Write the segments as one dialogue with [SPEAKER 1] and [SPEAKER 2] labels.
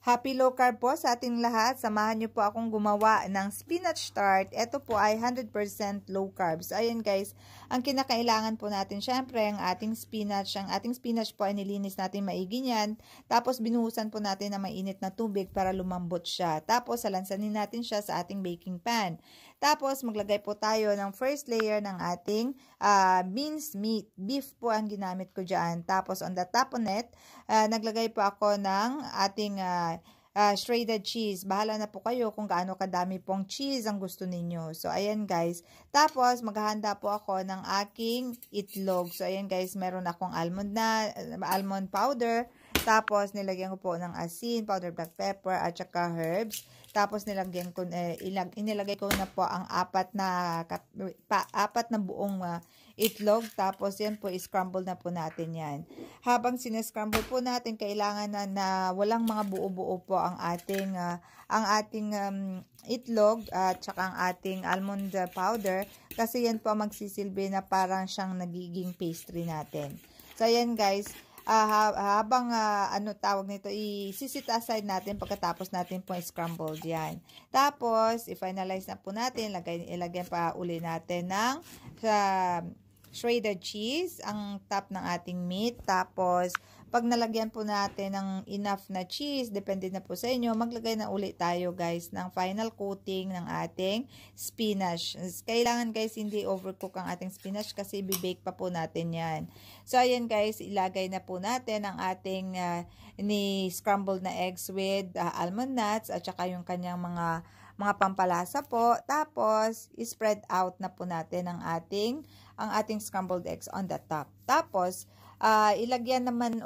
[SPEAKER 1] Happy low carb po sa ating lahat. Samahan niyo po akong gumawa ng spinach tart. Ito po ay 100% low carbs. So ayan guys, ang kinakailangan po natin syempre ang ating spinach. Ang ating spinach po ay nilinis natin maigi niyan. Tapos binuhusan po natin ng mainit na tubig para lumambot siya. Tapos salansanin natin siya sa ating baking pan. Tapos, maglagay po tayo ng first layer ng ating uh, minced meat. Beef po ang ginamit ko dyan. Tapos, on the top on it, uh, naglagay po ako ng ating uh, uh, shredded cheese. Bahala na po kayo kung gaano kadami pong cheese ang gusto ninyo. So, ayan guys. Tapos, maghahanda po ako ng aking itlog. So, ayan guys, meron akong almond na, almond powder. Tapos, nilagyan ko po ng asin, powder black pepper, at saka herbs. Tapos, nilagyan ko, eh, ilag, inilagay ko na po ang apat na, pa, apat na buong uh, itlog. Tapos, yan po, scramble na po natin yan. Habang sinescramble po natin, kailangan na, na walang mga buo-buo po ang ating, uh, ang ating um, itlog at uh, saka ang ating almond powder. Kasi yan po magsisilbi na parang siyang nagiging pastry natin. So, yan guys uh, habang uh, ano tawag nito, i-sit aside natin pagkatapos natin po i-scramble yan. Tapos, i-finalize na po natin, ilagay, ilagay pa uli natin ng sa shredded cheese ang top ng ating meat. Tapos, pag nalagyan po natin ng enough na cheese, depende na po sa inyo, maglagay na ulit tayo guys ng final coating ng ating spinach. Kailangan guys hindi overcook ang ating spinach kasi bibake pa po natin yan. So ayan guys, ilagay na po natin ang ating uh, ni scrambled na eggs with uh, almond nuts at saka yung kanyang mga mga pampalasa po. Tapos, spread out na po natin ang ating, ang ating scrambled eggs on the top. Tapos, uh, ilagyan naman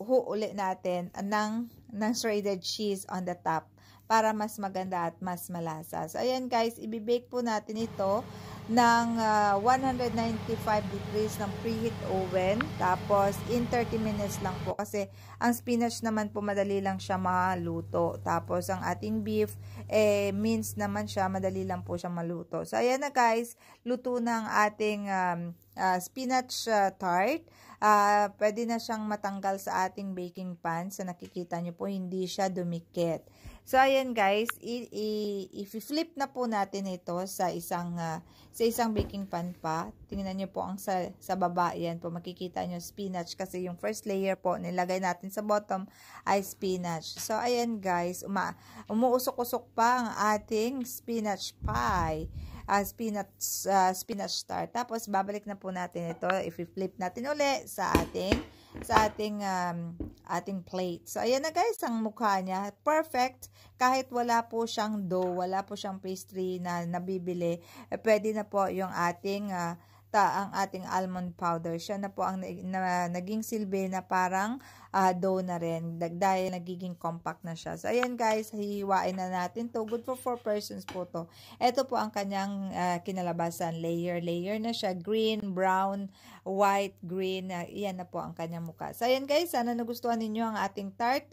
[SPEAKER 1] uuli natin ng, ng shredded cheese on the top para mas maganda at mas malasa. So, ayan guys, ibibake po natin ito ng uh, ah, 195 degrees ng preheat oven. Tapos, in 30 minutes lang po. Kasi, ang spinach naman po, madali lang siya maluto. Tapos, ang ating beef, eh, mince naman siya, madali lang po siya maluto. So, ayan na guys, luto na ang ating um, uh, spinach uh, tart. Uh, pwede na siyang matanggal sa ating baking pan. So, nakikita nyo po, hindi siya dumikit. So ayan guys, i-flip na po natin ito sa isang uh, sa isang baking pan pa. Tingnan niyo po ang sa, sa baba, ayan po makikita niyo spinach kasi yung first layer po nilagay natin sa bottom ay spinach. So ayan guys, uma umuusok-usok pa ang ating spinach pie. Uh, spinach uh, spinach tart. Tapos babalik na po natin ito, i-flip natin uli sa ating sa ating um, ating plate. So ayan na guys ang mukha niya. Perfect. Kahit wala po siyang dough, wala po siyang pastry na nabibili, eh, pwede na po yung ating uh, ta ang ating almond powder. Siya na po ang na, na, naging silbi na parang uh, dough na rin dahil nagiging compact na siya. So, ayan guys, hihiwain na natin to. Good for 4 persons po to. Ito po ang kanyang uh, kinalabasan. Layer, layer na siya. Green, brown, white, green. Uh, ah, yan na po ang kanyang muka. So, ayan guys, sana nagustuhan ninyo ang ating tart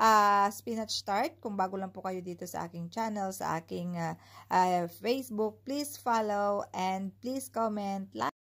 [SPEAKER 1] uh, spinach start. Kung bago lang po kayo dito sa aking channel, sa aking uh, uh, Facebook, please follow and please comment, like.